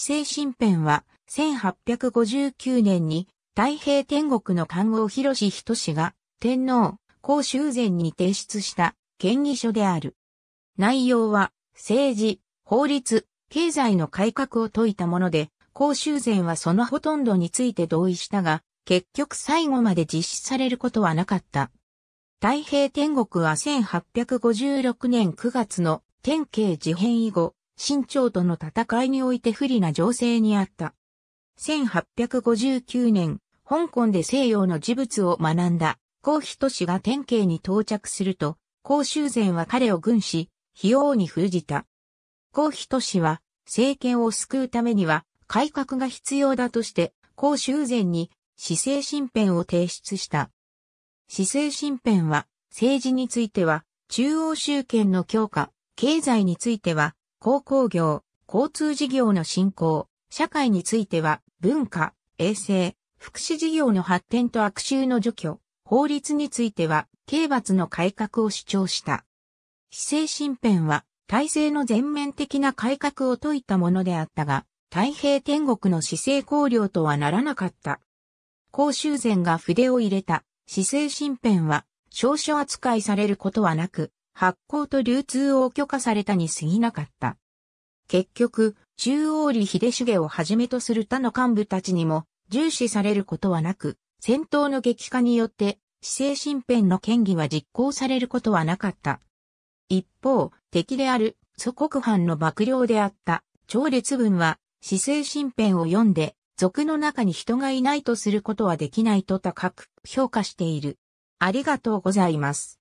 政新編は、1859年に、太平天国の官王広仁氏が、天皇、公修前に提出した、権議書である。内容は、政治、法律、経済の改革を説いたもので、公修前はそのほとんどについて同意したが、結局最後まで実施されることはなかった。太平天国は1856年9月の天慶事変以後、清朝との戦いにおいて不利な情勢にあった。1859年、香港で西洋の事物を学んだ、高都市が天慶に到着すると、高修禅は彼を軍師、費用に封じた。高都市は、政権を救うためには、改革が必要だとして、高修禅に、市政新編を提出した。市政新編は、政治については、中央集権の強化、経済については、鉱工業、交通事業の振興、社会については文化、衛生、福祉事業の発展と悪臭の除去、法律については刑罰の改革を主張した。市政新編は体制の全面的な改革を説いたものであったが、太平天国の市政考領とはならなかった。公衆禅が筆を入れた市政新編は、少書扱いされることはなく、発行と流通を許可されたに過ぎなかった。結局、中央理秀重をはじめとする他の幹部たちにも重視されることはなく、戦闘の激化によって、市政身辺の権利は実行されることはなかった。一方、敵である祖国藩の幕僚であった超烈文は、市政身辺を読んで、賊の中に人がいないとすることはできないと高く評価している。ありがとうございます。